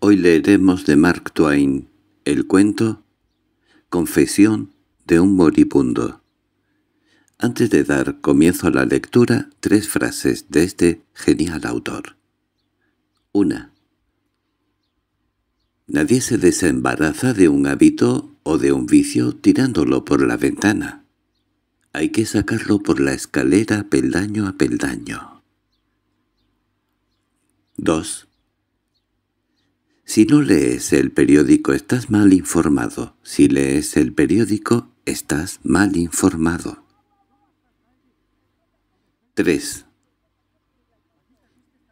Hoy leeremos de Mark Twain el cuento Confesión de un moribundo. Antes de dar comienzo a la lectura, tres frases de este genial autor. 1. Nadie se desembaraza de un hábito o de un vicio tirándolo por la ventana. Hay que sacarlo por la escalera peldaño a peldaño. 2. Si no lees el periódico estás mal informado. Si lees el periódico estás mal informado. 3.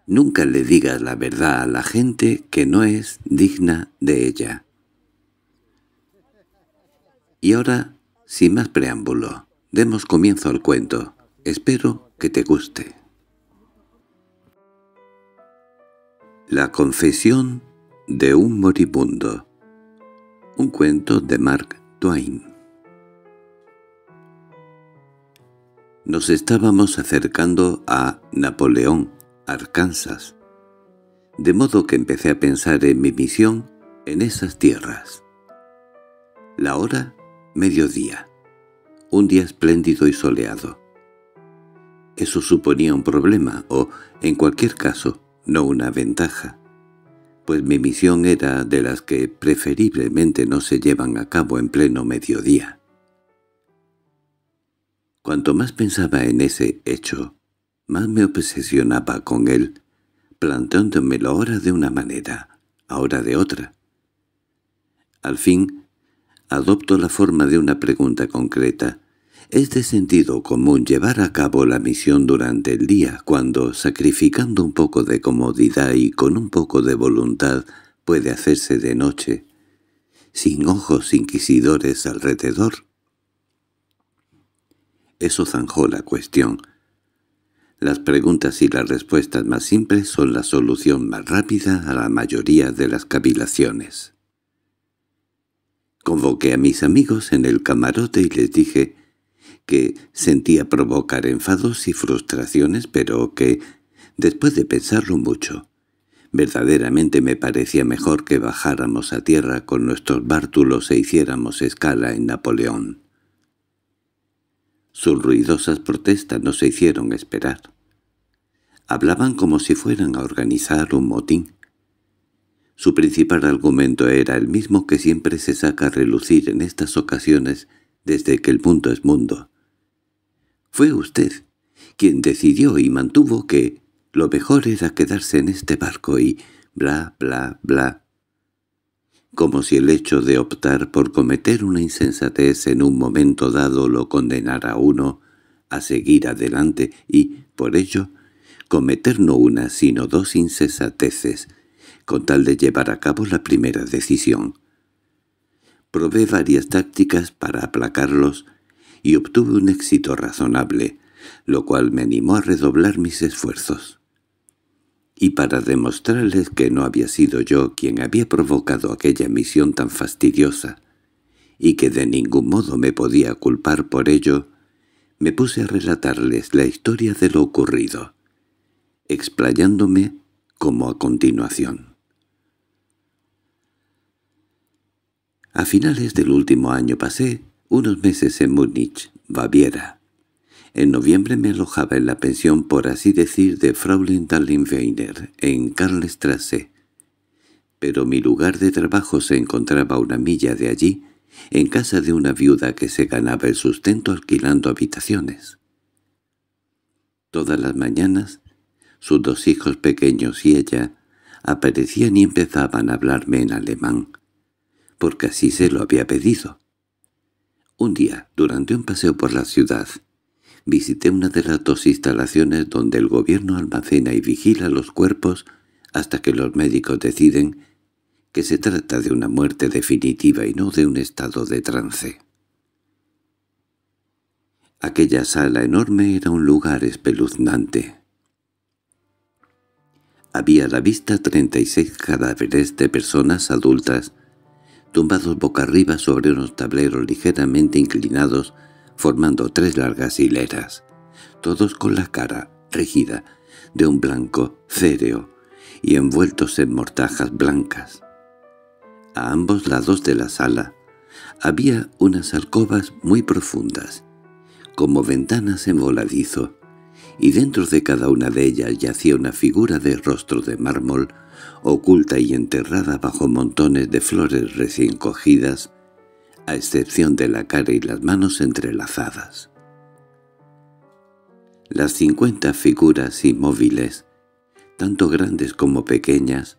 Nunca le digas la verdad a la gente que no es digna de ella. Y ahora, sin más preámbulo, demos comienzo al cuento. Espero que te guste. La confesión de un moribundo Un cuento de Mark Twain Nos estábamos acercando a Napoleón, Arkansas, de modo que empecé a pensar en mi misión en esas tierras. La hora, mediodía. Un día espléndido y soleado. Eso suponía un problema, o, en cualquier caso, no una ventaja pues mi misión era de las que preferiblemente no se llevan a cabo en pleno mediodía. Cuanto más pensaba en ese hecho, más me obsesionaba con él, planteándomelo ahora de una manera, ahora de otra. Al fin, adopto la forma de una pregunta concreta, es de sentido común llevar a cabo la misión durante el día, cuando, sacrificando un poco de comodidad y con un poco de voluntad, puede hacerse de noche, sin ojos inquisidores alrededor. Eso zanjó la cuestión. Las preguntas y las respuestas más simples son la solución más rápida a la mayoría de las cavilaciones. Convoqué a mis amigos en el camarote y les dije que sentía provocar enfados y frustraciones, pero que, después de pensarlo mucho, verdaderamente me parecía mejor que bajáramos a tierra con nuestros bártulos e hiciéramos escala en Napoleón. Sus ruidosas protestas no se hicieron esperar. Hablaban como si fueran a organizar un motín. Su principal argumento era el mismo que siempre se saca a relucir en estas ocasiones desde que el mundo es mundo, fue usted quien decidió y mantuvo que lo mejor era quedarse en este barco y bla, bla, bla. Como si el hecho de optar por cometer una insensatez en un momento dado lo condenara a uno a seguir adelante y, por ello, cometer no una sino dos insensateces, con tal de llevar a cabo la primera decisión. Probé varias tácticas para aplacarlos, y obtuve un éxito razonable, lo cual me animó a redoblar mis esfuerzos. Y para demostrarles que no había sido yo quien había provocado aquella misión tan fastidiosa, y que de ningún modo me podía culpar por ello, me puse a relatarles la historia de lo ocurrido, explayándome como a continuación. A finales del último año pasé unos meses en Múnich, Baviera. En noviembre me alojaba en la pensión, por así decir, de Fraulein Weiner en Karlstrasse. Pero mi lugar de trabajo se encontraba a una milla de allí, en casa de una viuda que se ganaba el sustento alquilando habitaciones. Todas las mañanas, sus dos hijos pequeños y ella aparecían y empezaban a hablarme en alemán, porque así se lo había pedido. Un día, durante un paseo por la ciudad, visité una de las dos instalaciones donde el gobierno almacena y vigila los cuerpos hasta que los médicos deciden que se trata de una muerte definitiva y no de un estado de trance. Aquella sala enorme era un lugar espeluznante. Había a la vista 36 cadáveres de personas adultas tumbados boca arriba sobre unos tableros ligeramente inclinados, formando tres largas hileras, todos con la cara rígida, de un blanco féreo, y envueltos en mortajas blancas. A ambos lados de la sala había unas alcobas muy profundas, como ventanas en voladizo, y dentro de cada una de ellas yacía una figura de rostro de mármol, oculta y enterrada bajo montones de flores recién cogidas, a excepción de la cara y las manos entrelazadas. Las cincuenta figuras inmóviles, tanto grandes como pequeñas,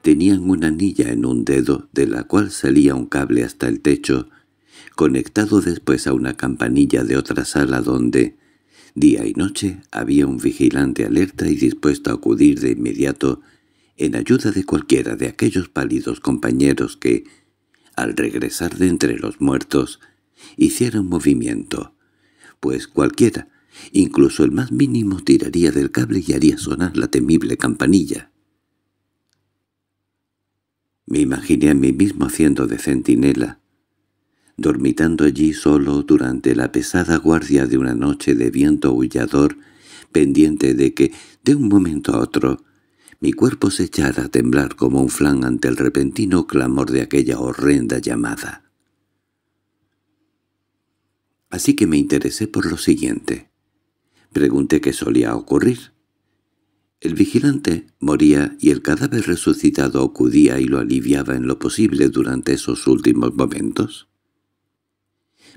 tenían una anilla en un dedo de la cual salía un cable hasta el techo, conectado después a una campanilla de otra sala donde, Día y noche había un vigilante alerta y dispuesto a acudir de inmediato en ayuda de cualquiera de aquellos pálidos compañeros que, al regresar de entre los muertos, hiciera movimiento, pues cualquiera, incluso el más mínimo, tiraría del cable y haría sonar la temible campanilla. Me imaginé a mí mismo haciendo de centinela, dormitando allí solo durante la pesada guardia de una noche de viento aullador, pendiente de que, de un momento a otro, mi cuerpo se echara a temblar como un flan ante el repentino clamor de aquella horrenda llamada. Así que me interesé por lo siguiente. Pregunté qué solía ocurrir. El vigilante moría y el cadáver resucitado acudía y lo aliviaba en lo posible durante esos últimos momentos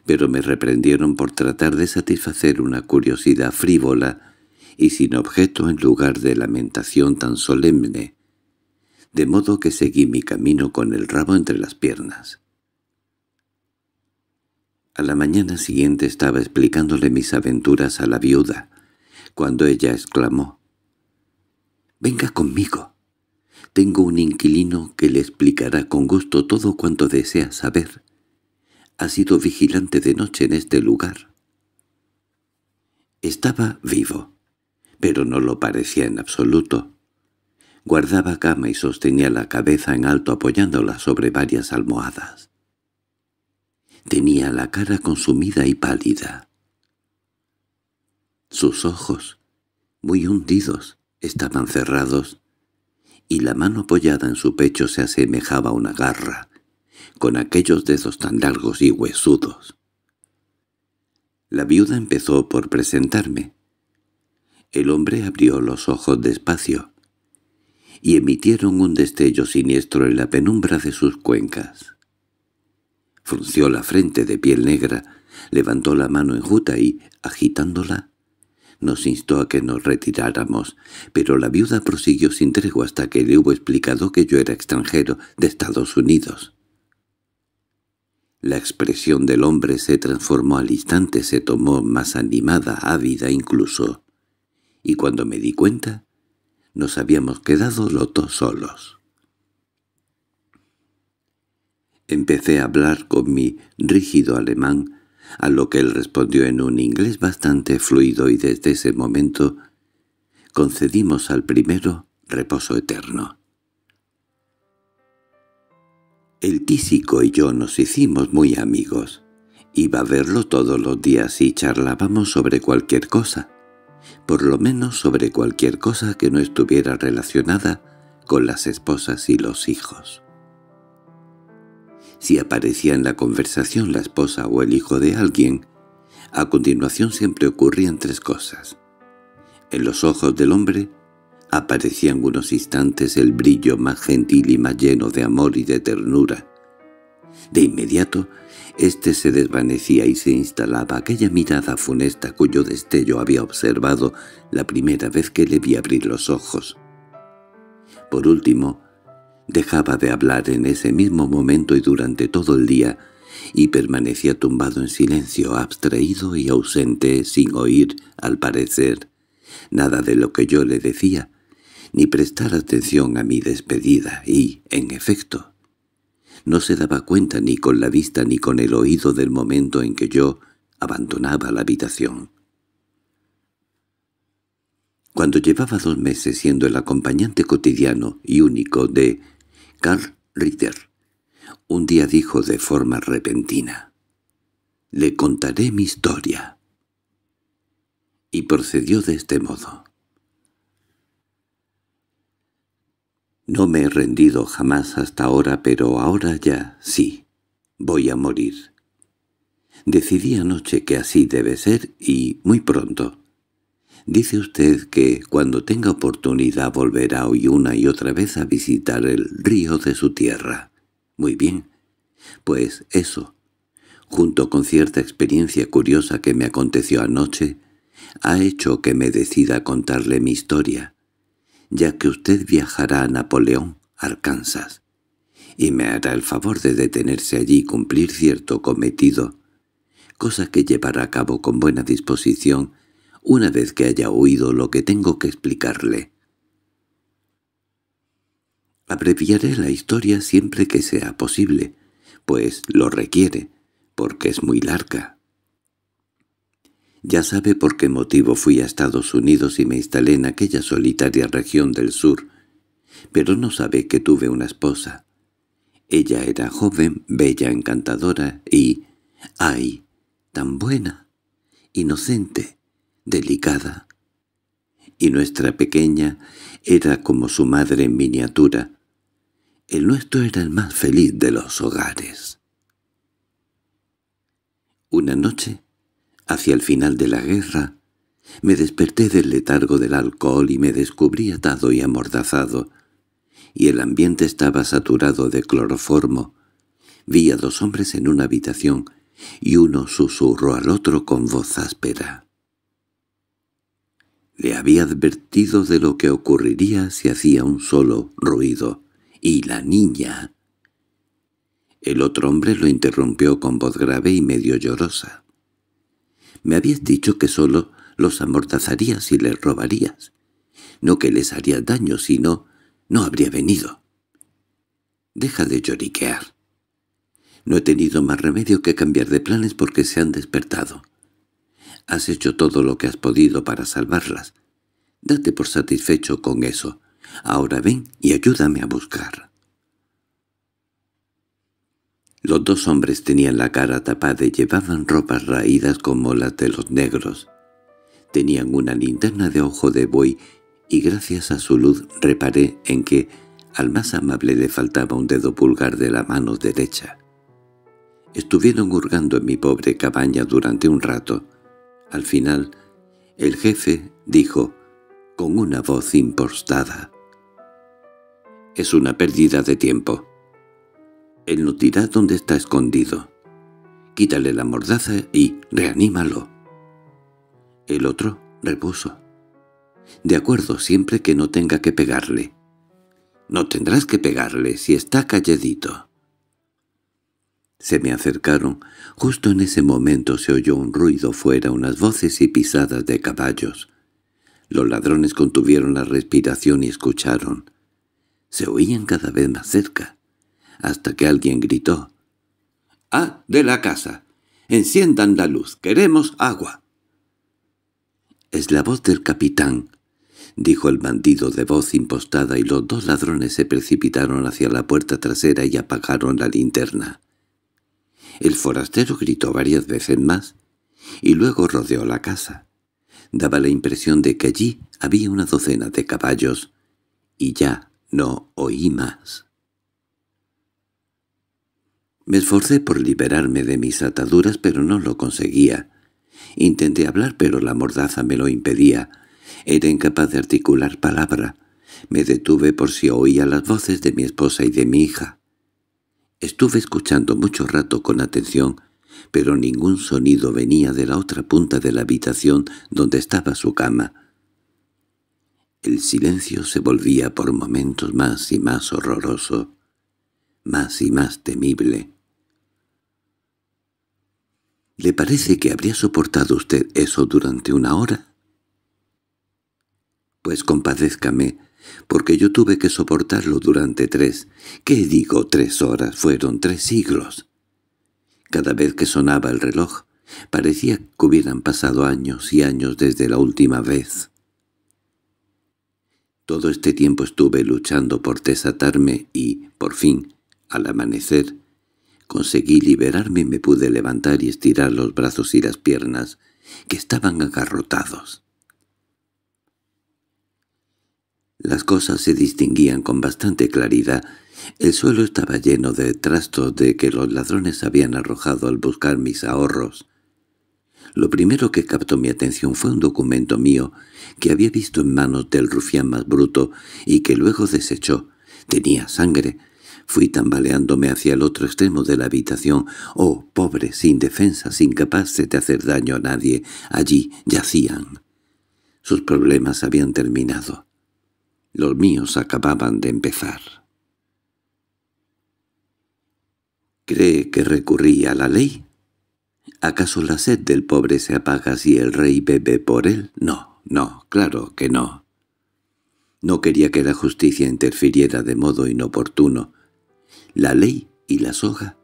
pero me reprendieron por tratar de satisfacer una curiosidad frívola y sin objeto en lugar de lamentación tan solemne, de modo que seguí mi camino con el rabo entre las piernas. A la mañana siguiente estaba explicándole mis aventuras a la viuda, cuando ella exclamó, «¡Venga conmigo! Tengo un inquilino que le explicará con gusto todo cuanto desea saber» ha sido vigilante de noche en este lugar. Estaba vivo, pero no lo parecía en absoluto. Guardaba cama y sostenía la cabeza en alto apoyándola sobre varias almohadas. Tenía la cara consumida y pálida. Sus ojos, muy hundidos, estaban cerrados, y la mano apoyada en su pecho se asemejaba a una garra, con aquellos dedos tan largos y huesudos. La viuda empezó por presentarme. El hombre abrió los ojos despacio y emitieron un destello siniestro en la penumbra de sus cuencas. Frunció la frente de piel negra, levantó la mano enjuta y, agitándola, nos instó a que nos retiráramos, pero la viuda prosiguió sin tregua hasta que le hubo explicado que yo era extranjero de Estados Unidos. La expresión del hombre se transformó al instante, se tomó más animada, ávida incluso. Y cuando me di cuenta, nos habíamos quedado los dos solos. Empecé a hablar con mi rígido alemán, a lo que él respondió en un inglés bastante fluido y desde ese momento concedimos al primero reposo eterno. El tísico y yo nos hicimos muy amigos. Iba a verlo todos los días y charlábamos sobre cualquier cosa, por lo menos sobre cualquier cosa que no estuviera relacionada con las esposas y los hijos. Si aparecía en la conversación la esposa o el hijo de alguien, a continuación siempre ocurrían tres cosas. En los ojos del hombre aparecía en unos instantes el brillo más gentil y más lleno de amor y de ternura. De inmediato, éste se desvanecía y se instalaba aquella mirada funesta cuyo destello había observado la primera vez que le vi abrir los ojos. Por último, dejaba de hablar en ese mismo momento y durante todo el día, y permanecía tumbado en silencio, abstraído y ausente, sin oír, al parecer, nada de lo que yo le decía, ni prestar atención a mi despedida, y, en efecto, no se daba cuenta ni con la vista ni con el oído del momento en que yo abandonaba la habitación. Cuando llevaba dos meses siendo el acompañante cotidiano y único de Carl Ritter, un día dijo de forma repentina, «Le contaré mi historia». Y procedió de este modo. No me he rendido jamás hasta ahora, pero ahora ya sí, voy a morir. Decidí anoche que así debe ser y muy pronto. Dice usted que cuando tenga oportunidad volverá hoy una y otra vez a visitar el río de su tierra. Muy bien. Pues eso, junto con cierta experiencia curiosa que me aconteció anoche, ha hecho que me decida contarle mi historia ya que usted viajará a Napoleón, Arkansas, y me hará el favor de detenerse allí y cumplir cierto cometido, cosa que llevará a cabo con buena disposición una vez que haya oído lo que tengo que explicarle. Abreviaré la historia siempre que sea posible, pues lo requiere, porque es muy larga, ya sabe por qué motivo fui a Estados Unidos y me instalé en aquella solitaria región del sur, pero no sabe que tuve una esposa. Ella era joven, bella, encantadora y... ¡ay! tan buena, inocente, delicada. Y nuestra pequeña era como su madre en miniatura. El nuestro era el más feliz de los hogares. Una noche Hacia el final de la guerra, me desperté del letargo del alcohol y me descubrí atado y amordazado, y el ambiente estaba saturado de cloroformo. Vi a dos hombres en una habitación, y uno susurró al otro con voz áspera. Le había advertido de lo que ocurriría si hacía un solo ruido. —¡Y la niña! El otro hombre lo interrumpió con voz grave y medio llorosa. Me habías dicho que solo los amortazarías y les robarías. No que les harías daño, sino no habría venido. Deja de lloriquear. No he tenido más remedio que cambiar de planes porque se han despertado. Has hecho todo lo que has podido para salvarlas. Date por satisfecho con eso. Ahora ven y ayúdame a buscar. Los dos hombres tenían la cara tapada y llevaban ropas raídas como las de los negros. Tenían una linterna de ojo de buey y gracias a su luz reparé en que al más amable le faltaba un dedo pulgar de la mano derecha. Estuvieron hurgando en mi pobre cabaña durante un rato. Al final, el jefe dijo, con una voz impostada, «Es una pérdida de tiempo. Él no dirá dónde está escondido. Quítale la mordaza y reanímalo. El otro repuso. De acuerdo, siempre que no tenga que pegarle. No tendrás que pegarle si está calladito. Se me acercaron. Justo en ese momento se oyó un ruido fuera, unas voces y pisadas de caballos. Los ladrones contuvieron la respiración y escucharon. Se oían cada vez más cerca hasta que alguien gritó. —¡Ah, de la casa! ¡Enciendan la luz! ¡Queremos agua! —Es la voz del capitán —dijo el bandido de voz impostada y los dos ladrones se precipitaron hacia la puerta trasera y apagaron la linterna. El forastero gritó varias veces más y luego rodeó la casa. Daba la impresión de que allí había una docena de caballos y ya no oí más. Me esforcé por liberarme de mis ataduras, pero no lo conseguía. Intenté hablar, pero la mordaza me lo impedía. Era incapaz de articular palabra. Me detuve por si oía las voces de mi esposa y de mi hija. Estuve escuchando mucho rato con atención, pero ningún sonido venía de la otra punta de la habitación donde estaba su cama. El silencio se volvía por momentos más y más horroroso, más y más temible. ¿Le parece que habría soportado usted eso durante una hora? Pues compadézcame, porque yo tuve que soportarlo durante tres. ¿Qué digo tres horas? Fueron tres siglos. Cada vez que sonaba el reloj, parecía que hubieran pasado años y años desde la última vez. Todo este tiempo estuve luchando por desatarme y, por fin, al amanecer, Conseguí liberarme y me pude levantar y estirar los brazos y las piernas, que estaban agarrotados. Las cosas se distinguían con bastante claridad. El suelo estaba lleno de trastos de que los ladrones habían arrojado al buscar mis ahorros. Lo primero que captó mi atención fue un documento mío que había visto en manos del rufián más bruto y que luego desechó. Tenía sangre, Fui tambaleándome hacia el otro extremo de la habitación. Oh, pobres, indefensas, incapaces de hacer daño a nadie. Allí yacían. Sus problemas habían terminado. Los míos acababan de empezar. ¿Cree que recurrí a la ley? ¿Acaso la sed del pobre se apaga si el rey bebe por él? No, no, claro que no. No quería que la justicia interfiriera de modo inoportuno. La ley y la soga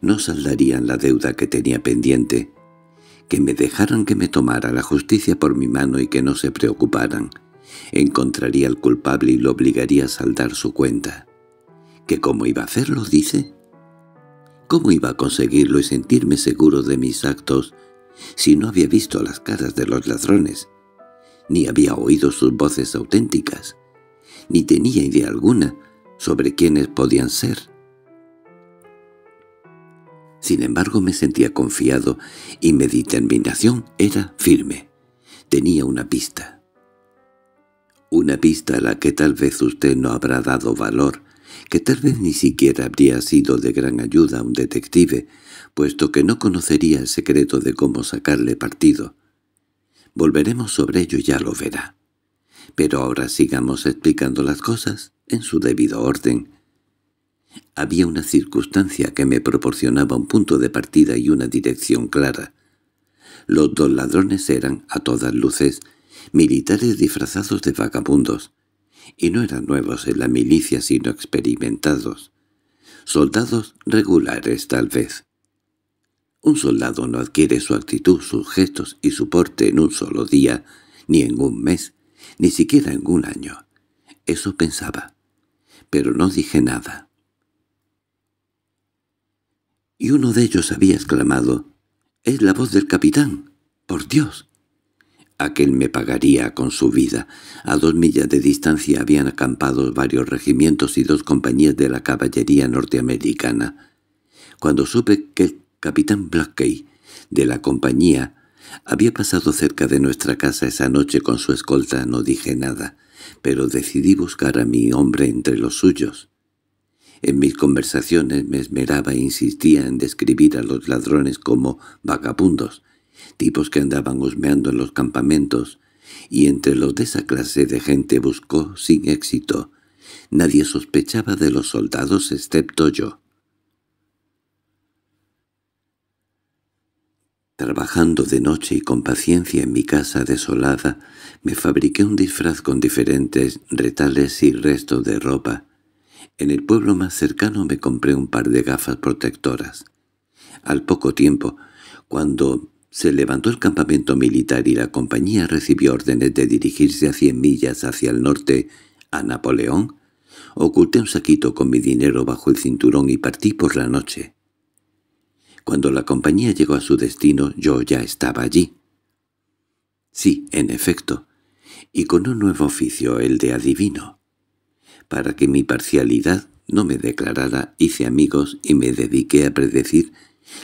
no saldarían la deuda que tenía pendiente. Que me dejaran que me tomara la justicia por mi mano y que no se preocuparan. Encontraría al culpable y lo obligaría a saldar su cuenta. ¿Que cómo iba a hacerlo, dice? ¿Cómo iba a conseguirlo y sentirme seguro de mis actos si no había visto las caras de los ladrones? Ni había oído sus voces auténticas. Ni tenía idea alguna sobre quiénes podían ser. Sin embargo me sentía confiado y mi determinación era firme. Tenía una pista. Una pista a la que tal vez usted no habrá dado valor, que tal vez ni siquiera habría sido de gran ayuda a un detective, puesto que no conocería el secreto de cómo sacarle partido. Volveremos sobre ello y ya lo verá. Pero ahora sigamos explicando las cosas en su debido orden. Había una circunstancia que me proporcionaba un punto de partida y una dirección clara. Los dos ladrones eran, a todas luces, militares disfrazados de vagabundos, y no eran nuevos en la milicia sino experimentados. Soldados regulares tal vez. Un soldado no adquiere su actitud, sus gestos y su porte en un solo día, ni en un mes, ni siquiera en un año. Eso pensaba, pero no dije nada. Y uno de ellos había exclamado, «¡Es la voz del capitán! ¡Por Dios!» Aquel me pagaría con su vida. A dos millas de distancia habían acampado varios regimientos y dos compañías de la caballería norteamericana. Cuando supe que el capitán Blackkey, de la compañía había pasado cerca de nuestra casa esa noche con su escolta, no dije nada, pero decidí buscar a mi hombre entre los suyos. En mis conversaciones me esmeraba e insistía en describir a los ladrones como vagabundos, tipos que andaban husmeando en los campamentos, y entre los de esa clase de gente buscó sin éxito. Nadie sospechaba de los soldados excepto yo. Trabajando de noche y con paciencia en mi casa desolada, me fabriqué un disfraz con diferentes retales y restos de ropa. En el pueblo más cercano me compré un par de gafas protectoras. Al poco tiempo, cuando se levantó el campamento militar y la compañía recibió órdenes de dirigirse a cien millas hacia el norte a Napoleón, oculté un saquito con mi dinero bajo el cinturón y partí por la noche. Cuando la compañía llegó a su destino yo ya estaba allí. Sí, en efecto, y con un nuevo oficio, el de adivino. Para que mi parcialidad no me declarara, hice amigos y me dediqué a predecir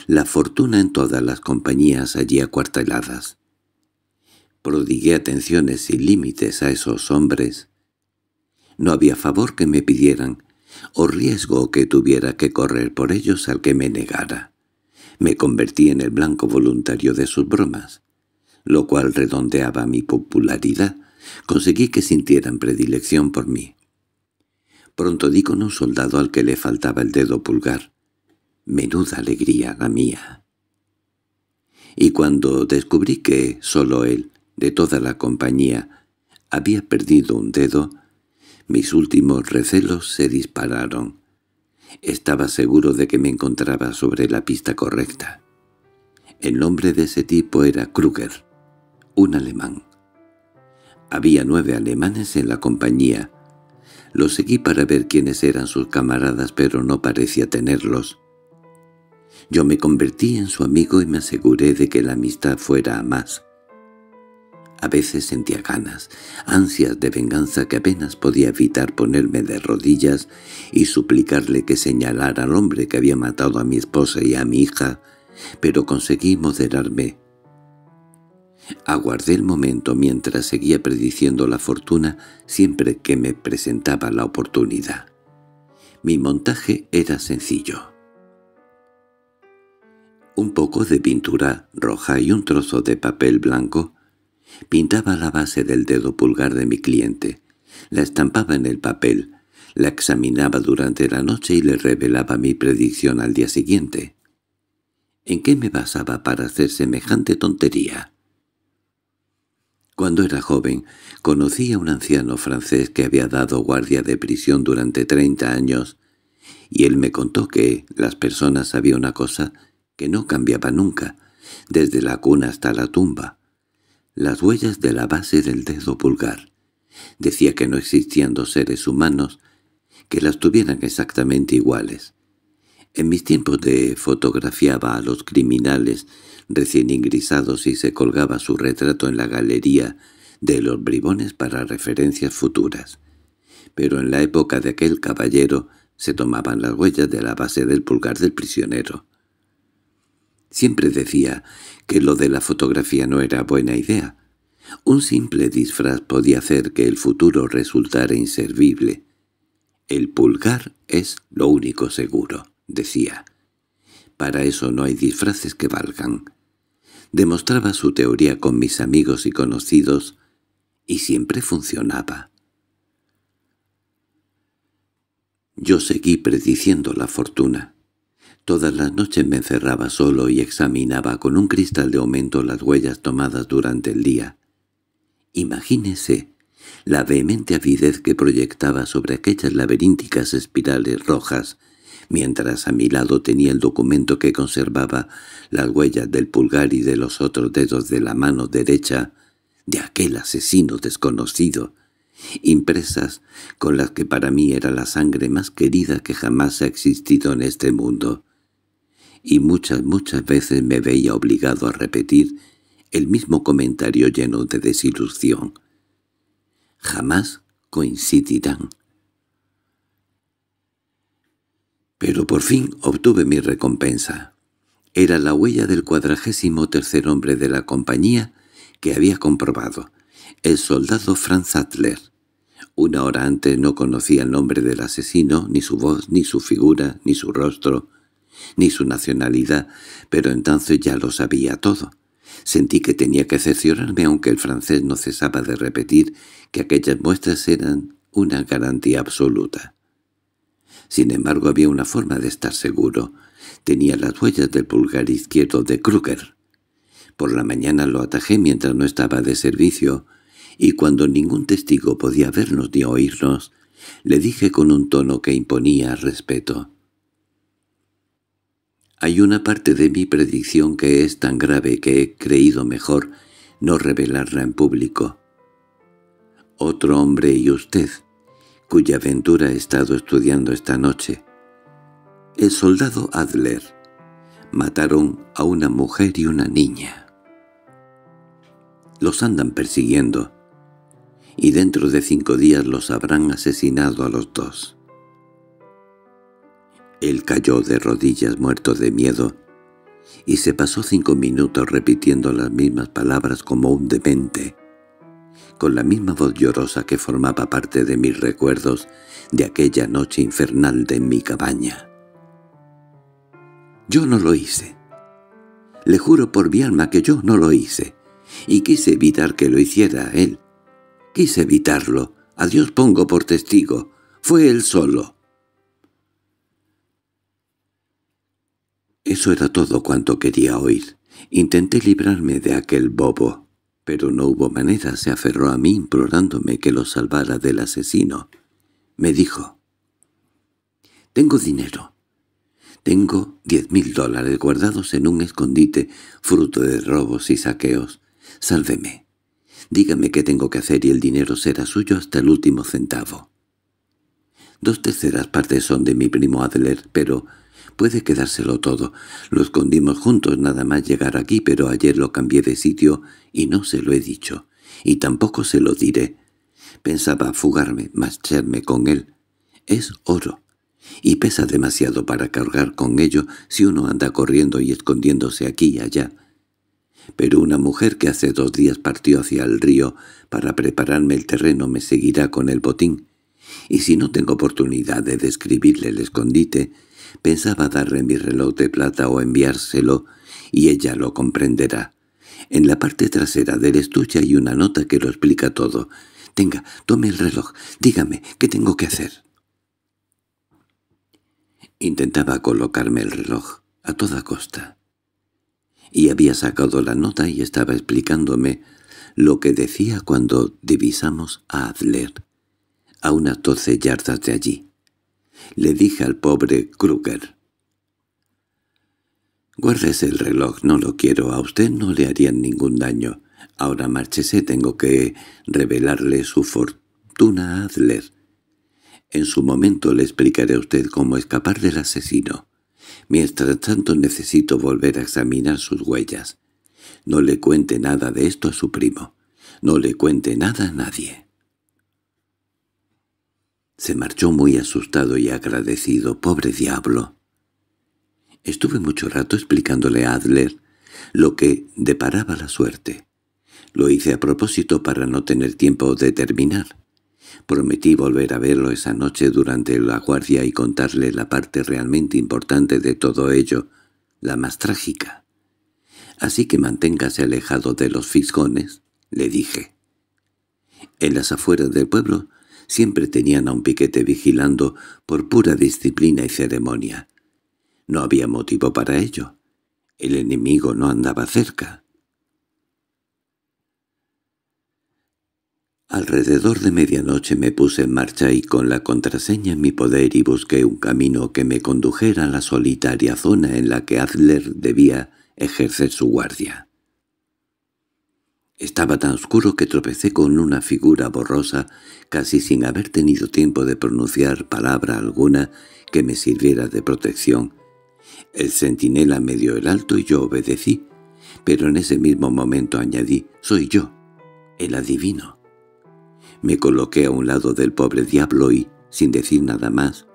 la fortuna en todas las compañías allí acuarteladas. Prodigué atenciones sin límites a esos hombres. No había favor que me pidieran, o riesgo que tuviera que correr por ellos al que me negara. Me convertí en el blanco voluntario de sus bromas, lo cual redondeaba mi popularidad. Conseguí que sintieran predilección por mí. Pronto di con un soldado al que le faltaba el dedo pulgar. Menuda alegría la mía. Y cuando descubrí que solo él, de toda la compañía, había perdido un dedo, mis últimos recelos se dispararon. Estaba seguro de que me encontraba sobre la pista correcta. El nombre de ese tipo era Kruger, un alemán. Había nueve alemanes en la compañía. Los seguí para ver quiénes eran sus camaradas, pero no parecía tenerlos. Yo me convertí en su amigo y me aseguré de que la amistad fuera a más. A veces sentía ganas, ansias de venganza que apenas podía evitar ponerme de rodillas y suplicarle que señalara al hombre que había matado a mi esposa y a mi hija, pero conseguí moderarme. Aguardé el momento mientras seguía prediciendo la fortuna siempre que me presentaba la oportunidad. Mi montaje era sencillo. Un poco de pintura roja y un trozo de papel blanco Pintaba la base del dedo pulgar de mi cliente, la estampaba en el papel, la examinaba durante la noche y le revelaba mi predicción al día siguiente. ¿En qué me basaba para hacer semejante tontería? Cuando era joven, conocí a un anciano francés que había dado guardia de prisión durante treinta años, y él me contó que las personas sabían una cosa que no cambiaba nunca, desde la cuna hasta la tumba, las huellas de la base del dedo pulgar. Decía que no existían dos seres humanos que las tuvieran exactamente iguales. En mis tiempos de fotografiaba a los criminales recién ingresados y se colgaba su retrato en la galería de los bribones para referencias futuras. Pero en la época de aquel caballero se tomaban las huellas de la base del pulgar del prisionero. Siempre decía que lo de la fotografía no era buena idea. Un simple disfraz podía hacer que el futuro resultara inservible. «El pulgar es lo único seguro», decía. «Para eso no hay disfraces que valgan». Demostraba su teoría con mis amigos y conocidos, y siempre funcionaba. Yo seguí prediciendo la fortuna. Todas las noches me encerraba solo y examinaba con un cristal de aumento las huellas tomadas durante el día. Imagínese la vehemente avidez que proyectaba sobre aquellas laberínticas espirales rojas, mientras a mi lado tenía el documento que conservaba las huellas del pulgar y de los otros dedos de la mano derecha de aquel asesino desconocido, impresas con las que para mí era la sangre más querida que jamás ha existido en este mundo y muchas, muchas veces me veía obligado a repetir el mismo comentario lleno de desilusión. Jamás coincidirán. Pero por fin obtuve mi recompensa. Era la huella del cuadragésimo tercer hombre de la compañía que había comprobado, el soldado Franz Adler. Una hora antes no conocía el nombre del asesino, ni su voz, ni su figura, ni su rostro, ni su nacionalidad, pero entonces ya lo sabía todo. Sentí que tenía que cerciorarme, aunque el francés no cesaba de repetir que aquellas muestras eran una garantía absoluta. Sin embargo, había una forma de estar seguro. Tenía las huellas del pulgar izquierdo de Kruger. Por la mañana lo atajé mientras no estaba de servicio, y cuando ningún testigo podía vernos ni oírnos, le dije con un tono que imponía respeto. Hay una parte de mi predicción que es tan grave que he creído mejor no revelarla en público. Otro hombre y usted, cuya aventura he estado estudiando esta noche. El soldado Adler. Mataron a una mujer y una niña. Los andan persiguiendo, y dentro de cinco días los habrán asesinado a los dos. Él cayó de rodillas muerto de miedo y se pasó cinco minutos repitiendo las mismas palabras como un demente, con la misma voz llorosa que formaba parte de mis recuerdos de aquella noche infernal de mi cabaña. Yo no lo hice. Le juro por mi alma que yo no lo hice, y quise evitar que lo hiciera él. Quise evitarlo. A Dios pongo por testigo. Fue él solo. Eso era todo cuanto quería oír. Intenté librarme de aquel bobo, pero no hubo manera. Se aferró a mí implorándome que lo salvara del asesino. Me dijo, «Tengo dinero. Tengo diez mil dólares guardados en un escondite, fruto de robos y saqueos. Sálveme. Dígame qué tengo que hacer y el dinero será suyo hasta el último centavo». Dos terceras partes son de mi primo Adler, pero Puede quedárselo todo. Lo escondimos juntos nada más llegar aquí, pero ayer lo cambié de sitio y no se lo he dicho. Y tampoco se lo diré. Pensaba fugarme, marcharme con él. Es oro. Y pesa demasiado para cargar con ello si uno anda corriendo y escondiéndose aquí y allá. Pero una mujer que hace dos días partió hacia el río para prepararme el terreno me seguirá con el botín. Y si no tengo oportunidad de describirle el escondite, Pensaba darle mi reloj de plata o enviárselo, y ella lo comprenderá. En la parte trasera del estuche hay una nota que lo explica todo. Tenga, tome el reloj, dígame, ¿qué tengo que hacer? Intentaba colocarme el reloj, a toda costa. Y había sacado la nota y estaba explicándome lo que decía cuando divisamos a Adler, a unas doce yardas de allí. Le dije al pobre Kruger. —Guárdese el reloj, no lo quiero. A usted no le harían ningún daño. Ahora márchese, tengo que revelarle su fortuna a Adler. En su momento le explicaré a usted cómo escapar del asesino. Mientras tanto necesito volver a examinar sus huellas. No le cuente nada de esto a su primo. No le cuente nada a nadie. Se marchó muy asustado y agradecido. ¡Pobre diablo! Estuve mucho rato explicándole a Adler lo que deparaba la suerte. Lo hice a propósito para no tener tiempo de terminar. Prometí volver a verlo esa noche durante la guardia y contarle la parte realmente importante de todo ello, la más trágica. Así que manténgase alejado de los fisgones, le dije. En las afueras del pueblo Siempre tenían a un piquete vigilando por pura disciplina y ceremonia. No había motivo para ello. El enemigo no andaba cerca. Alrededor de medianoche me puse en marcha y con la contraseña en mi poder y busqué un camino que me condujera a la solitaria zona en la que Adler debía ejercer su guardia. Estaba tan oscuro que tropecé con una figura borrosa, casi sin haber tenido tiempo de pronunciar palabra alguna que me sirviera de protección. El centinela me dio el alto y yo obedecí, pero en ese mismo momento añadí, «Soy yo, el adivino». Me coloqué a un lado del pobre diablo y, sin decir nada más,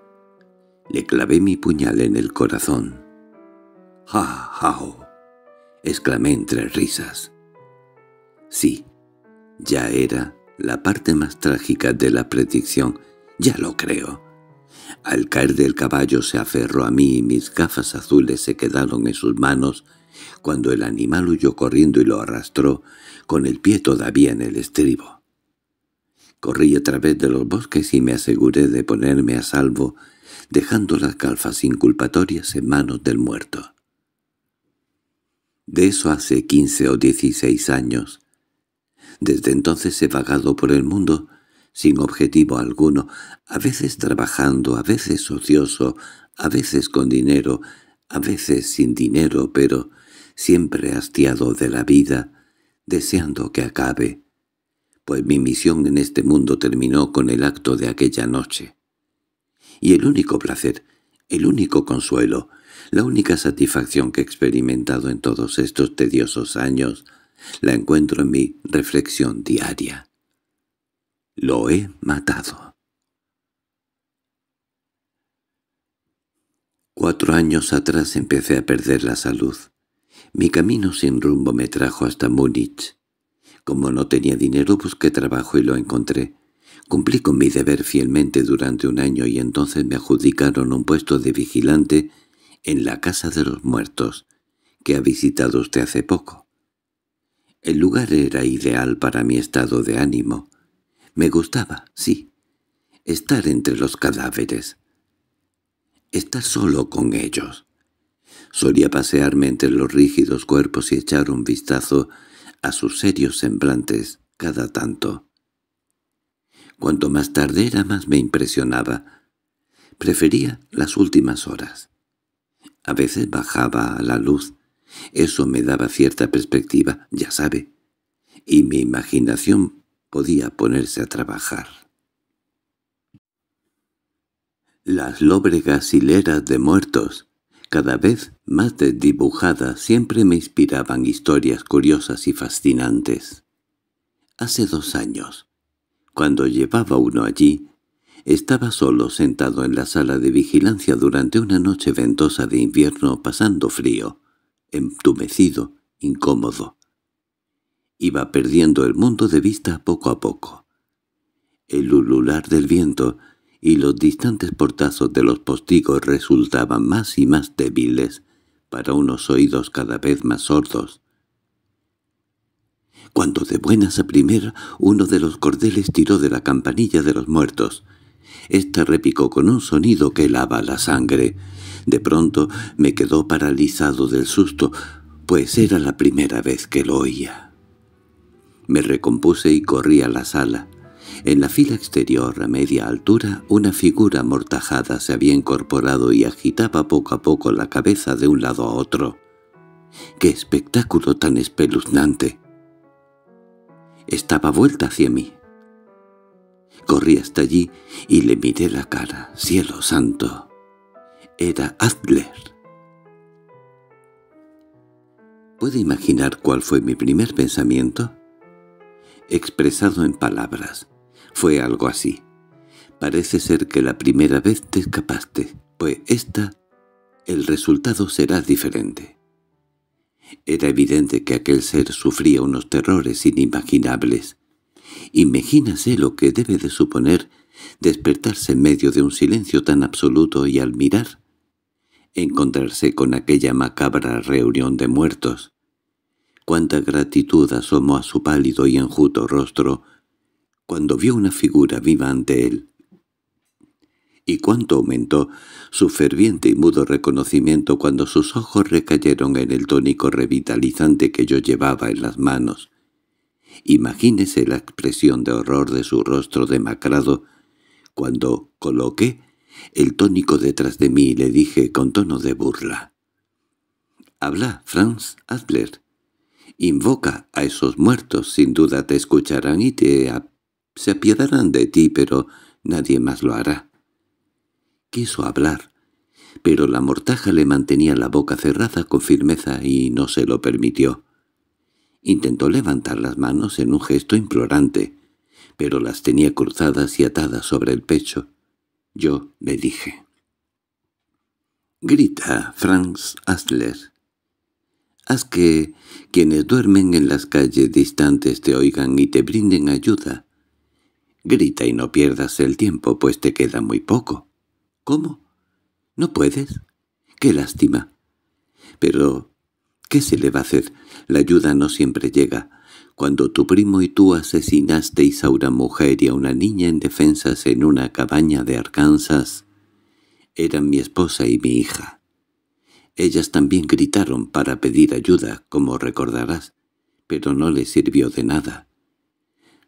le clavé mi puñal en el corazón. «¡Ja, ja!» oh!», exclamé entre risas. Sí, ya era la parte más trágica de la predicción, ya lo creo. Al caer del caballo se aferró a mí y mis gafas azules se quedaron en sus manos cuando el animal huyó corriendo y lo arrastró, con el pie todavía en el estribo. Corrí a través de los bosques y me aseguré de ponerme a salvo, dejando las gafas inculpatorias en manos del muerto. De eso hace quince o dieciséis años, desde entonces he vagado por el mundo sin objetivo alguno, a veces trabajando, a veces ocioso, a veces con dinero, a veces sin dinero, pero siempre hastiado de la vida, deseando que acabe, pues mi misión en este mundo terminó con el acto de aquella noche. Y el único placer, el único consuelo, la única satisfacción que he experimentado en todos estos tediosos años la encuentro en mi reflexión diaria. Lo he matado. Cuatro años atrás empecé a perder la salud. Mi camino sin rumbo me trajo hasta Múnich. Como no tenía dinero busqué trabajo y lo encontré. Cumplí con mi deber fielmente durante un año y entonces me adjudicaron un puesto de vigilante en la Casa de los Muertos, que ha visitado usted hace poco. El lugar era ideal para mi estado de ánimo. Me gustaba, sí, estar entre los cadáveres. Estar solo con ellos. Solía pasearme entre los rígidos cuerpos y echar un vistazo a sus serios semblantes cada tanto. Cuanto más tarde era más me impresionaba. Prefería las últimas horas. A veces bajaba a la luz eso me daba cierta perspectiva, ya sabe, y mi imaginación podía ponerse a trabajar. Las lóbregas hileras de muertos, cada vez más desdibujadas, siempre me inspiraban historias curiosas y fascinantes. Hace dos años, cuando llevaba uno allí, estaba solo sentado en la sala de vigilancia durante una noche ventosa de invierno pasando frío entumecido, incómodo. Iba perdiendo el mundo de vista poco a poco. El ulular del viento y los distantes portazos de los postigos resultaban más y más débiles para unos oídos cada vez más sordos. Cuando de buenas a primera uno de los cordeles tiró de la campanilla de los muertos, ésta este repicó con un sonido que lava la sangre. De pronto me quedó paralizado del susto, pues era la primera vez que lo oía. Me recompuse y corrí a la sala. En la fila exterior, a media altura, una figura amortajada se había incorporado y agitaba poco a poco la cabeza de un lado a otro. ¡Qué espectáculo tan espeluznante! Estaba vuelta hacia mí. Corrí hasta allí y le miré la cara. ¡Cielo santo! era Adler. ¿Puede imaginar cuál fue mi primer pensamiento? Expresado en palabras. Fue algo así. Parece ser que la primera vez te escapaste, pues esta, el resultado será diferente. Era evidente que aquel ser sufría unos terrores inimaginables. Imagínase lo que debe de suponer despertarse en medio de un silencio tan absoluto y al mirar encontrarse con aquella macabra reunión de muertos. Cuánta gratitud asomó a su pálido y enjuto rostro cuando vio una figura viva ante él. Y cuánto aumentó su ferviente y mudo reconocimiento cuando sus ojos recayeron en el tónico revitalizante que yo llevaba en las manos. Imagínese la expresión de horror de su rostro demacrado cuando coloqué el tónico detrás de mí le dije con tono de burla. «Habla, Franz Adler. Invoca a esos muertos, sin duda te escucharán y te se apiadarán de ti, pero nadie más lo hará». Quiso hablar, pero la mortaja le mantenía la boca cerrada con firmeza y no se lo permitió. Intentó levantar las manos en un gesto implorante, pero las tenía cruzadas y atadas sobre el pecho. Yo le dije. Grita, Franz Asler. Haz que quienes duermen en las calles distantes te oigan y te brinden ayuda. Grita y no pierdas el tiempo, pues te queda muy poco. ¿Cómo? ¿No puedes? ¡Qué lástima! Pero, ¿qué se le va a hacer? La ayuda no siempre llega cuando tu primo y tú asesinasteis a una mujer y a una niña en defensas en una cabaña de Arkansas, eran mi esposa y mi hija. Ellas también gritaron para pedir ayuda, como recordarás, pero no les sirvió de nada.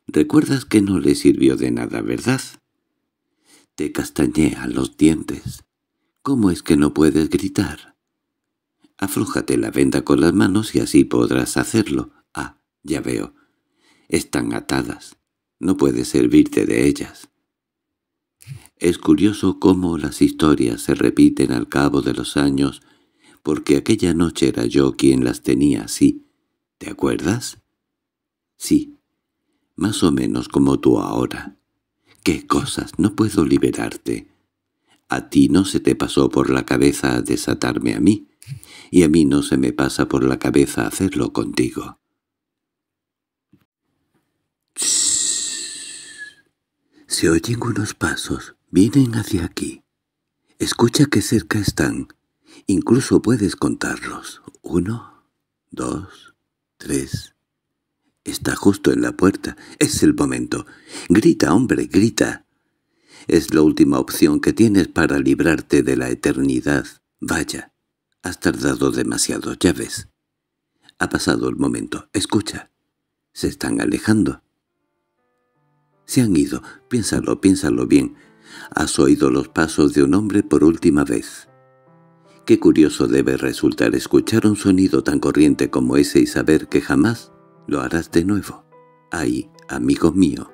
Recuerdas que no les sirvió de nada, ¿verdad? Te a los dientes. ¿Cómo es que no puedes gritar? Afrújate la venda con las manos y así podrás hacerlo ya veo. Están atadas. No puedes servirte de ellas. Es curioso cómo las historias se repiten al cabo de los años, porque aquella noche era yo quien las tenía así. ¿Te acuerdas? Sí, más o menos como tú ahora. ¡Qué cosas! No puedo liberarte. A ti no se te pasó por la cabeza desatarme a mí, y a mí no se me pasa por la cabeza hacerlo contigo. Se oyen unos pasos. Vienen hacia aquí. Escucha que cerca están. Incluso puedes contarlos. Uno, dos, tres. Está justo en la puerta. Es el momento. Grita, hombre, grita. Es la última opción que tienes para librarte de la eternidad. Vaya, has tardado demasiado, ya ves. Ha pasado el momento. Escucha. Se están alejando. Se han ido. Piénsalo, piénsalo bien. Has oído los pasos de un hombre por última vez. Qué curioso debe resultar escuchar un sonido tan corriente como ese y saber que jamás lo harás de nuevo. Ay, amigo mío.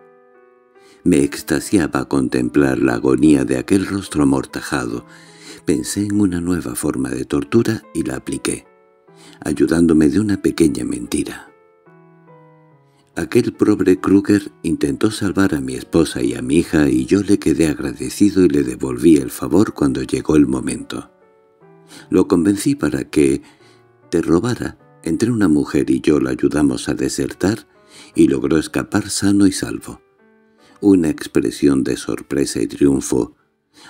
Me extasiaba contemplar la agonía de aquel rostro amortajado. Pensé en una nueva forma de tortura y la apliqué, ayudándome de una pequeña mentira. Aquel pobre Kruger intentó salvar a mi esposa y a mi hija y yo le quedé agradecido y le devolví el favor cuando llegó el momento. Lo convencí para que te robara. Entre una mujer y yo la ayudamos a desertar y logró escapar sano y salvo. Una expresión de sorpresa y triunfo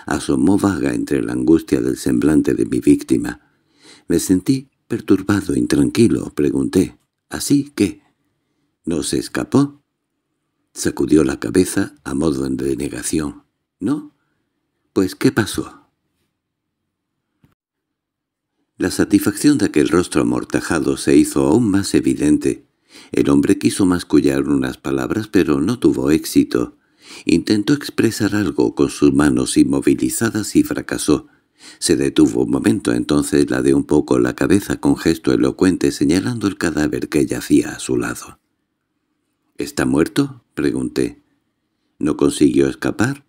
asomó vaga entre la angustia del semblante de mi víctima. Me sentí perturbado, intranquilo, pregunté, ¿así qué? ¿No se escapó? Sacudió la cabeza a modo de negación. ¿No? Pues, ¿qué pasó? La satisfacción de aquel rostro amortajado se hizo aún más evidente. El hombre quiso mascullar unas palabras, pero no tuvo éxito. Intentó expresar algo con sus manos inmovilizadas y fracasó. Se detuvo un momento, entonces la de un poco la cabeza con gesto elocuente señalando el cadáver que yacía a su lado. —¿Está muerto? —pregunté. —¿No consiguió escapar?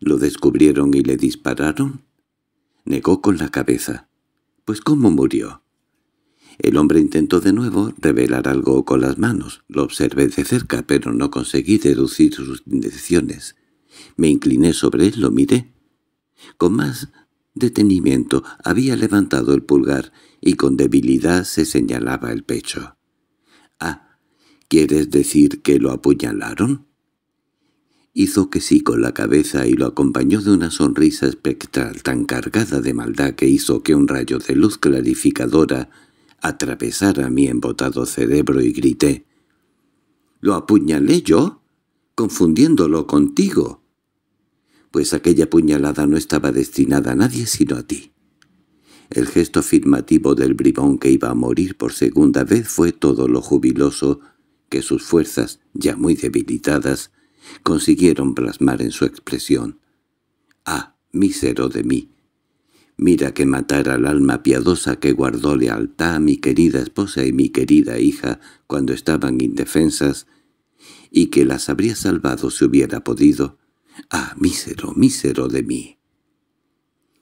—¿Lo descubrieron y le dispararon? Negó con la cabeza. —¿Pues cómo murió? El hombre intentó de nuevo revelar algo con las manos. Lo observé de cerca, pero no conseguí deducir sus intenciones. Me incliné sobre él, lo miré. Con más detenimiento había levantado el pulgar y con debilidad se señalaba el pecho. —¡Ah! —¿Quieres decir que lo apuñalaron? Hizo que sí con la cabeza y lo acompañó de una sonrisa espectral tan cargada de maldad que hizo que un rayo de luz clarificadora atravesara mi embotado cerebro y grité. —¿Lo apuñalé yo? Confundiéndolo contigo. Pues aquella puñalada no estaba destinada a nadie sino a ti. El gesto afirmativo del bribón que iba a morir por segunda vez fue todo lo jubiloso que sus fuerzas, ya muy debilitadas, consiguieron plasmar en su expresión. «¡Ah, mísero de mí! Mira que matara al alma piadosa que guardó lealtad a mi querida esposa y mi querida hija cuando estaban indefensas, y que las habría salvado si hubiera podido. ¡Ah, mísero, mísero de mí!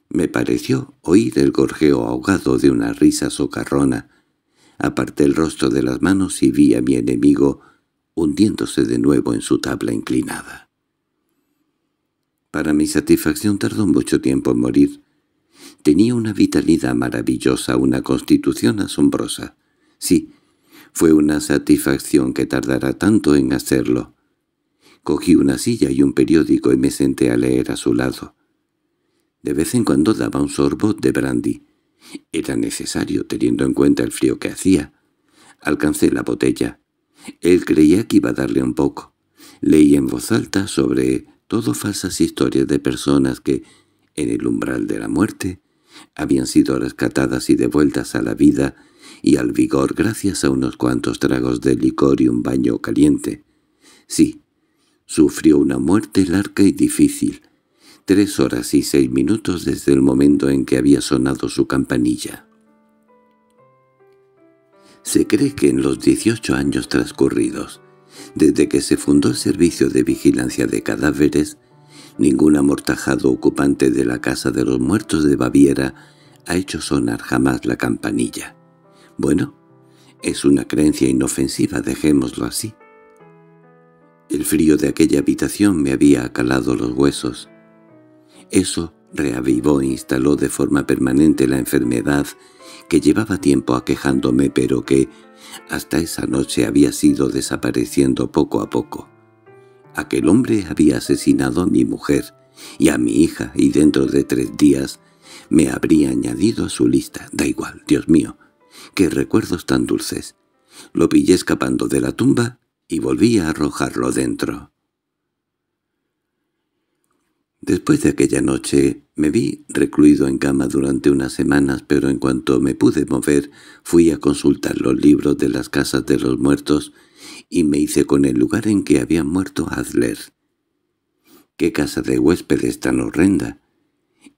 Me pareció oír el gorjeo ahogado de una risa socarrona, Aparté el rostro de las manos y vi a mi enemigo hundiéndose de nuevo en su tabla inclinada. Para mi satisfacción tardó mucho tiempo en morir. Tenía una vitalidad maravillosa, una constitución asombrosa. Sí, fue una satisfacción que tardara tanto en hacerlo. Cogí una silla y un periódico y me senté a leer a su lado. De vez en cuando daba un sorbo de brandy. Era necesario, teniendo en cuenta el frío que hacía. Alcancé la botella. Él creía que iba a darle un poco. Leí en voz alta sobre todo falsas historias de personas que, en el umbral de la muerte, habían sido rescatadas y devueltas a la vida y al vigor gracias a unos cuantos tragos de licor y un baño caliente. Sí, sufrió una muerte larga y difícil, tres horas y seis minutos desde el momento en que había sonado su campanilla. Se cree que en los 18 años transcurridos, desde que se fundó el servicio de vigilancia de cadáveres, ningún amortajado ocupante de la Casa de los Muertos de Baviera ha hecho sonar jamás la campanilla. Bueno, es una creencia inofensiva, dejémoslo así. El frío de aquella habitación me había acalado los huesos. Eso reavivó e instaló de forma permanente la enfermedad que llevaba tiempo aquejándome pero que hasta esa noche había sido desapareciendo poco a poco. Aquel hombre había asesinado a mi mujer y a mi hija y dentro de tres días me habría añadido a su lista. Da igual, Dios mío, qué recuerdos tan dulces. Lo pillé escapando de la tumba y volví a arrojarlo dentro. Después de aquella noche me vi recluido en cama durante unas semanas, pero en cuanto me pude mover fui a consultar los libros de las casas de los muertos y me hice con el lugar en que había muerto Adler. ¿Qué casa de huéspedes tan horrenda?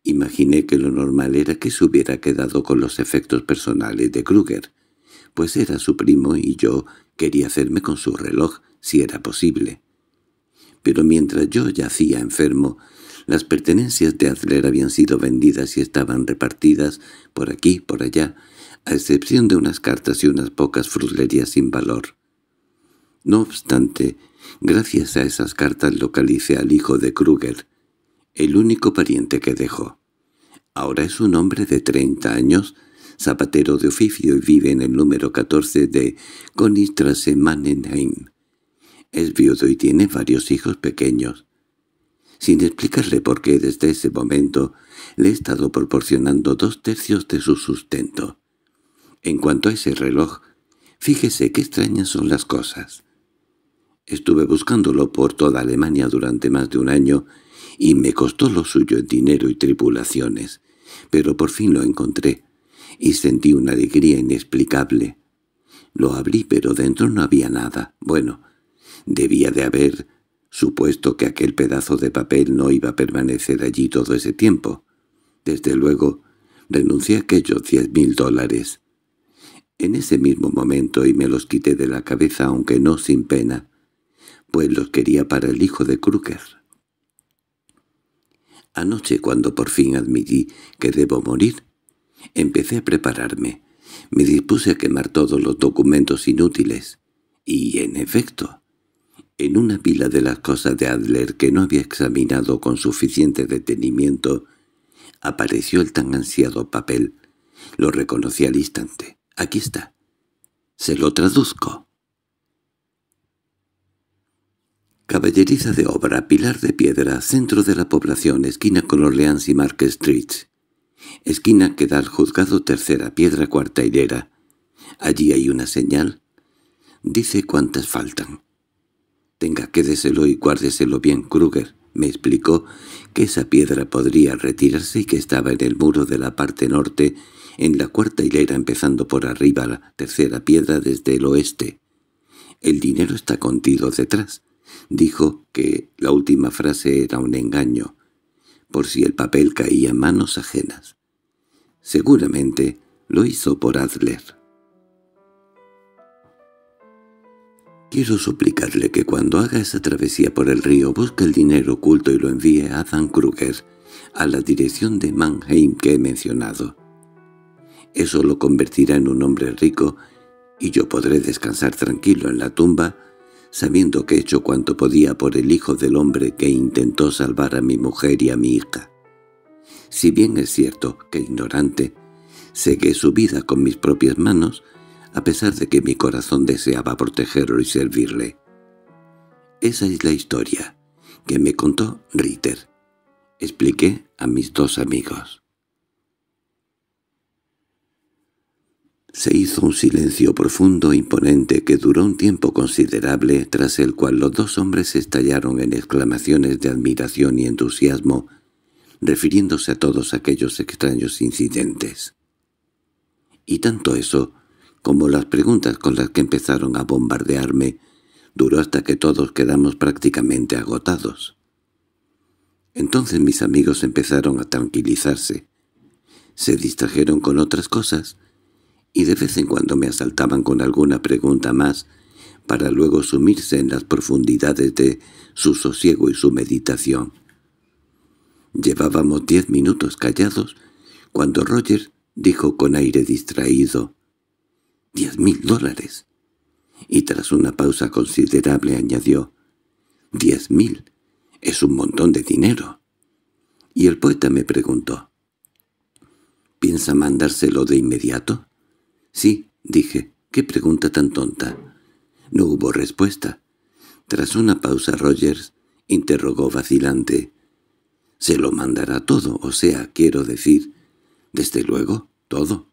Imaginé que lo normal era que se hubiera quedado con los efectos personales de Kruger, pues era su primo y yo quería hacerme con su reloj si era posible. Pero mientras yo yacía enfermo, las pertenencias de Adler habían sido vendidas y estaban repartidas por aquí por allá, a excepción de unas cartas y unas pocas fruslerías sin valor. No obstante, gracias a esas cartas localicé al hijo de Kruger, el único pariente que dejó. Ahora es un hombre de treinta años, zapatero de oficio y vive en el número 14 de Konigstrasse Mannenheim. Es viudo y tiene varios hijos pequeños sin explicarle por qué desde ese momento le he estado proporcionando dos tercios de su sustento. En cuanto a ese reloj, fíjese qué extrañas son las cosas. Estuve buscándolo por toda Alemania durante más de un año y me costó lo suyo en dinero y tripulaciones, pero por fin lo encontré y sentí una alegría inexplicable. Lo abrí, pero dentro no había nada. Bueno, debía de haber supuesto que aquel pedazo de papel no iba a permanecer allí todo ese tiempo. Desde luego, renuncié a aquellos diez mil dólares. En ese mismo momento y me los quité de la cabeza, aunque no sin pena, pues los quería para el hijo de Kruger. Anoche, cuando por fin admití que debo morir, empecé a prepararme. Me dispuse a quemar todos los documentos inútiles. Y, en efecto, en una pila de las cosas de Adler que no había examinado con suficiente detenimiento, apareció el tan ansiado papel. Lo reconocí al instante. Aquí está. Se lo traduzco. Caballeriza de obra, pilar de piedra, centro de la población, esquina con Orleans y Market Streets. Esquina que da al juzgado tercera, piedra cuarta hilera. Allí hay una señal. Dice cuántas faltan. Tenga, quédeselo y guárdeselo bien, Kruger. Me explicó que esa piedra podría retirarse y que estaba en el muro de la parte norte, en la cuarta hilera empezando por arriba la tercera piedra desde el oeste. «El dinero está contido detrás». Dijo que la última frase era un engaño, por si el papel caía en manos ajenas. Seguramente lo hizo por Adler. Quiero suplicarle que cuando haga esa travesía por el río busque el dinero oculto y lo envíe a Dan Kruger, a la dirección de Mannheim que he mencionado. Eso lo convertirá en un hombre rico y yo podré descansar tranquilo en la tumba, sabiendo que he hecho cuanto podía por el hijo del hombre que intentó salvar a mi mujer y a mi hija. Si bien es cierto que ignorante, seguí su vida con mis propias manos, a pesar de que mi corazón deseaba protegerlo y servirle. Esa es la historia que me contó Ritter. Expliqué a mis dos amigos. Se hizo un silencio profundo e imponente que duró un tiempo considerable, tras el cual los dos hombres estallaron en exclamaciones de admiración y entusiasmo, refiriéndose a todos aquellos extraños incidentes. Y tanto eso como las preguntas con las que empezaron a bombardearme, duró hasta que todos quedamos prácticamente agotados. Entonces mis amigos empezaron a tranquilizarse. Se distrajeron con otras cosas, y de vez en cuando me asaltaban con alguna pregunta más para luego sumirse en las profundidades de su sosiego y su meditación. Llevábamos diez minutos callados cuando Roger dijo con aire distraído diez mil dólares. Y tras una pausa considerable añadió, diez mil, es un montón de dinero. Y el poeta me preguntó, ¿piensa mandárselo de inmediato? Sí, dije, qué pregunta tan tonta. No hubo respuesta. Tras una pausa Rogers interrogó vacilante, ¿se lo mandará todo? O sea, quiero decir, desde luego, todo.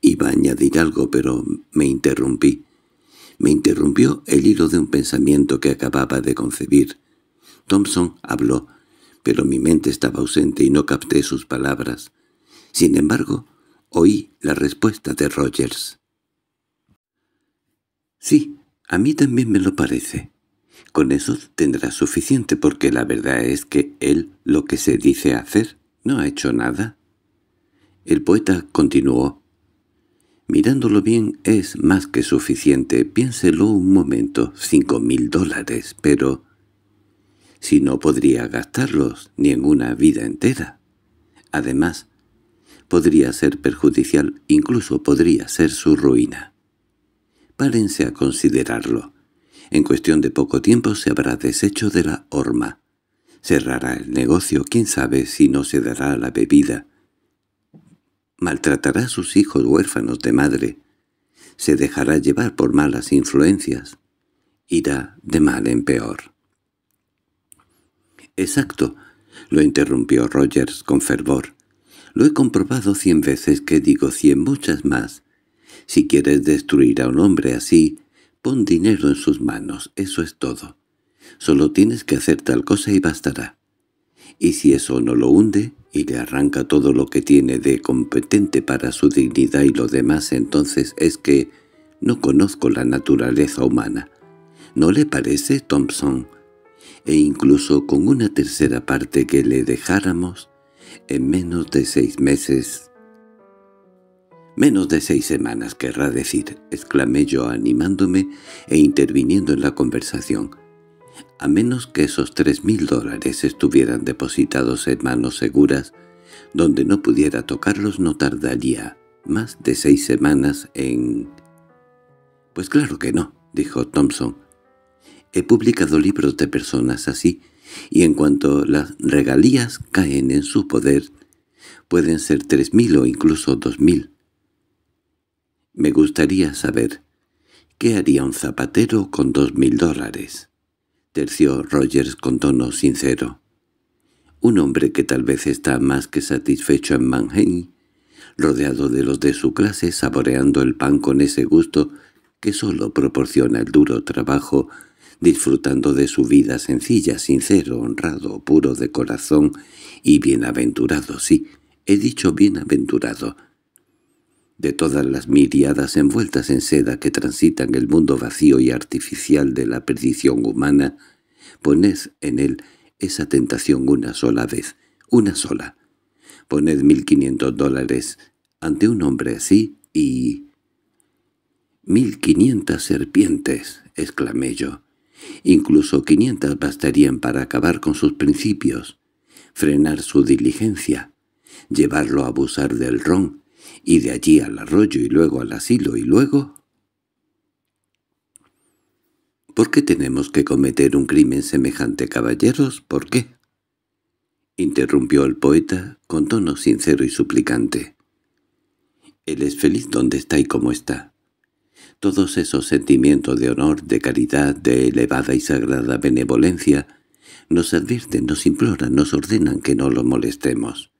Iba a añadir algo, pero me interrumpí. Me interrumpió el hilo de un pensamiento que acababa de concebir. Thompson habló, pero mi mente estaba ausente y no capté sus palabras. Sin embargo, oí la respuesta de Rogers. «Sí, a mí también me lo parece. Con eso tendrá suficiente porque la verdad es que él lo que se dice hacer no ha hecho nada». El poeta continuó Mirándolo bien es más que suficiente, piénselo un momento, cinco mil dólares, pero... Si no podría gastarlos, ni en una vida entera. Además, podría ser perjudicial, incluso podría ser su ruina. Párense a considerarlo. En cuestión de poco tiempo se habrá deshecho de la horma. Cerrará el negocio, quién sabe si no se dará la bebida, maltratará a sus hijos huérfanos de madre, se dejará llevar por malas influencias, irá de mal en peor. —Exacto —lo interrumpió Rogers con fervor—, lo he comprobado cien veces que digo cien muchas más. Si quieres destruir a un hombre así, pon dinero en sus manos, eso es todo. Solo tienes que hacer tal cosa y bastará y si eso no lo hunde y le arranca todo lo que tiene de competente para su dignidad y lo demás, entonces es que no conozco la naturaleza humana. ¿No le parece, Thompson? E incluso con una tercera parte que le dejáramos, en menos de seis meses... —Menos de seis semanas, querrá decir —exclamé yo animándome e interviniendo en la conversación—. A menos que esos tres mil dólares estuvieran depositados en manos seguras, donde no pudiera tocarlos no tardaría más de seis semanas en... —Pues claro que no —dijo Thompson. —He publicado libros de personas así, y en cuanto las regalías caen en su poder, pueden ser tres mil o incluso dos mil. Me gustaría saber, ¿qué haría un zapatero con dos mil dólares? terció Rogers con tono sincero. Un hombre que tal vez está más que satisfecho en Mannheim, rodeado de los de su clase, saboreando el pan con ese gusto que sólo proporciona el duro trabajo, disfrutando de su vida sencilla, sincero, honrado, puro de corazón y bienaventurado, sí, he dicho bienaventurado, de todas las miriadas envueltas en seda que transitan el mundo vacío y artificial de la perdición humana, poned en él esa tentación una sola vez, una sola. Poned mil quinientos dólares ante un hombre así y... —¡Mil quinientas serpientes! —exclamé yo. Incluso quinientas bastarían para acabar con sus principios, frenar su diligencia, llevarlo a abusar del ron, y de allí al arroyo y luego al asilo y luego... —¿Por qué tenemos que cometer un crimen semejante, caballeros? ¿Por qué? —interrumpió el poeta con tono sincero y suplicante. —Él es feliz donde está y como está. Todos esos sentimientos de honor, de caridad, de elevada y sagrada benevolencia nos advierten, nos imploran, nos ordenan que no lo molestemos.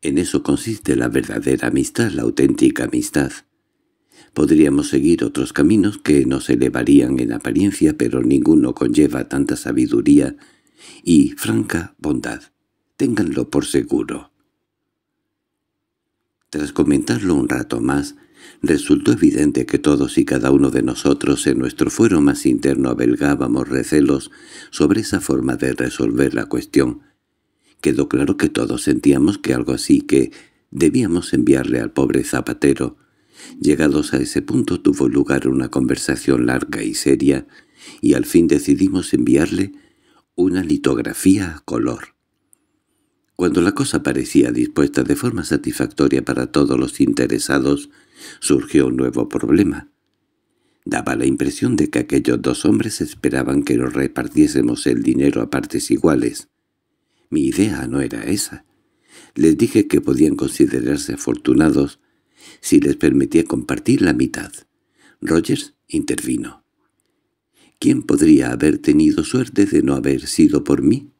En eso consiste la verdadera amistad, la auténtica amistad. Podríamos seguir otros caminos que nos elevarían en apariencia, pero ninguno conlleva tanta sabiduría y franca bondad. Ténganlo por seguro. Tras comentarlo un rato más, resultó evidente que todos y cada uno de nosotros en nuestro fuero más interno abelgábamos recelos sobre esa forma de resolver la cuestión, Quedó claro que todos sentíamos que algo así que debíamos enviarle al pobre zapatero. Llegados a ese punto tuvo lugar una conversación larga y seria, y al fin decidimos enviarle una litografía a color. Cuando la cosa parecía dispuesta de forma satisfactoria para todos los interesados, surgió un nuevo problema. Daba la impresión de que aquellos dos hombres esperaban que nos repartiésemos el dinero a partes iguales. Mi idea no era esa. Les dije que podían considerarse afortunados si les permitía compartir la mitad. Rogers intervino. ¿Quién podría haber tenido suerte de no haber sido por mí?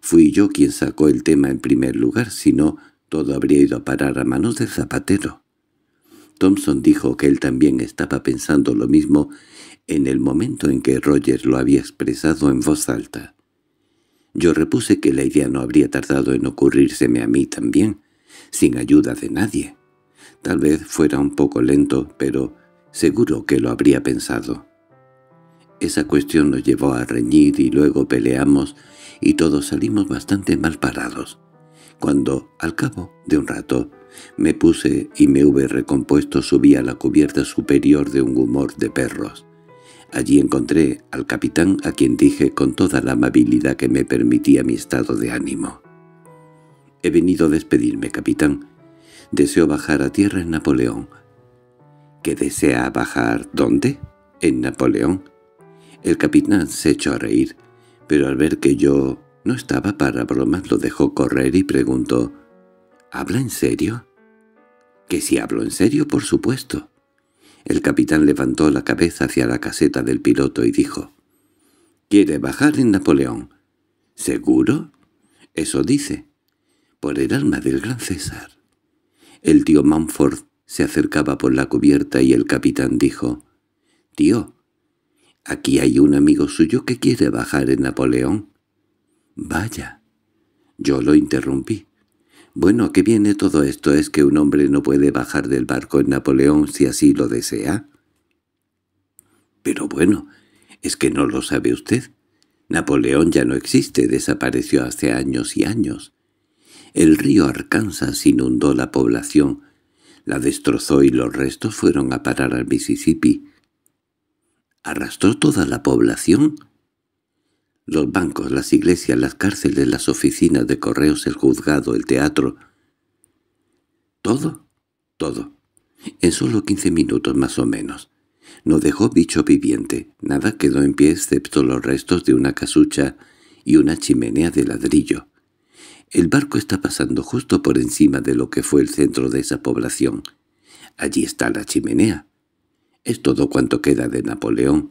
Fui yo quien sacó el tema en primer lugar, si no, todo habría ido a parar a manos del Zapatero. Thompson dijo que él también estaba pensando lo mismo en el momento en que Rogers lo había expresado en voz alta. Yo repuse que la idea no habría tardado en ocurrírseme a mí también, sin ayuda de nadie. Tal vez fuera un poco lento, pero seguro que lo habría pensado. Esa cuestión nos llevó a reñir y luego peleamos y todos salimos bastante mal parados. Cuando, al cabo de un rato, me puse y me hube recompuesto subí a la cubierta superior de un humor de perros. Allí encontré al capitán a quien dije con toda la amabilidad que me permitía mi estado de ánimo. «He venido a despedirme, capitán. Deseo bajar a tierra en Napoleón». «¿Que desea bajar dónde?» «En Napoleón». El capitán se echó a reír, pero al ver que yo no estaba para bromas lo dejó correr y preguntó «¿Habla en serio?» «Que si hablo en serio, por supuesto». El capitán levantó la cabeza hacia la caseta del piloto y dijo, «¿Quiere bajar en Napoleón?» «¿Seguro?» «Eso dice. Por el alma del gran César». El tío Mumford se acercaba por la cubierta y el capitán dijo, «Tío, aquí hay un amigo suyo que quiere bajar en Napoleón». «Vaya». Yo lo interrumpí. Bueno, ¿qué viene todo esto? ¿Es que un hombre no puede bajar del barco en Napoleón si así lo desea? Pero bueno, es que no lo sabe usted. Napoleón ya no existe, desapareció hace años y años. El río Arkansas inundó la población, la destrozó y los restos fueron a parar al Mississippi. ¿Arrastró toda la población? Los bancos, las iglesias, las cárceles, las oficinas de correos, el juzgado, el teatro... ¿Todo? Todo. En solo quince minutos más o menos. No dejó bicho viviente. Nada quedó en pie excepto los restos de una casucha y una chimenea de ladrillo. El barco está pasando justo por encima de lo que fue el centro de esa población. Allí está la chimenea. Es todo cuanto queda de Napoleón.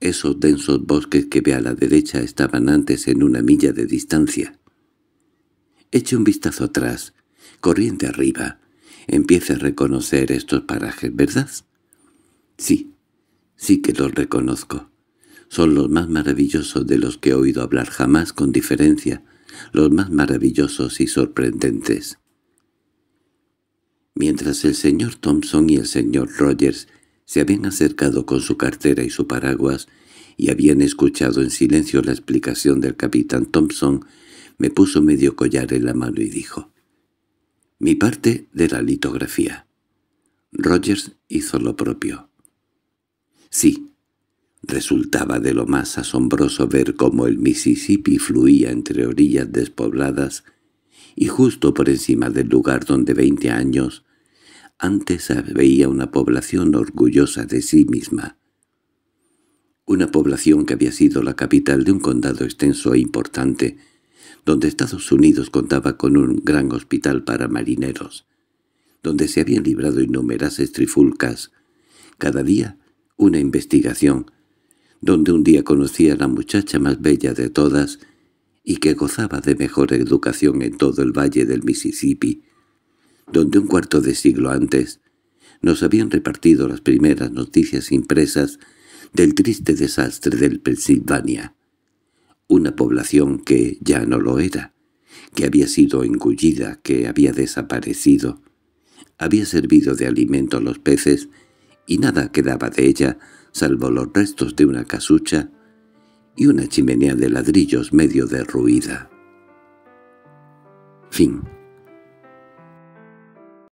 Esos densos bosques que ve a la derecha estaban antes en una milla de distancia. Eche un vistazo atrás, corriente arriba. Empiece a reconocer estos parajes, ¿verdad? Sí, sí que los reconozco. Son los más maravillosos de los que he oído hablar jamás con diferencia, los más maravillosos y sorprendentes. Mientras el señor Thompson y el señor Rogers se habían acercado con su cartera y su paraguas y habían escuchado en silencio la explicación del capitán Thompson, me puso medio collar en la mano y dijo, «Mi parte de la litografía». Rogers hizo lo propio. «Sí». Resultaba de lo más asombroso ver cómo el Mississippi fluía entre orillas despobladas y justo por encima del lugar donde veinte años antes veía una población orgullosa de sí misma. Una población que había sido la capital de un condado extenso e importante, donde Estados Unidos contaba con un gran hospital para marineros, donde se habían librado innumerables trifulcas, cada día una investigación, donde un día conocía a la muchacha más bella de todas y que gozaba de mejor educación en todo el valle del Mississippi, donde un cuarto de siglo antes nos habían repartido las primeras noticias impresas del triste desastre del Pensilvania, una población que ya no lo era, que había sido engullida, que había desaparecido, había servido de alimento a los peces y nada quedaba de ella salvo los restos de una casucha y una chimenea de ladrillos medio derruida. Fin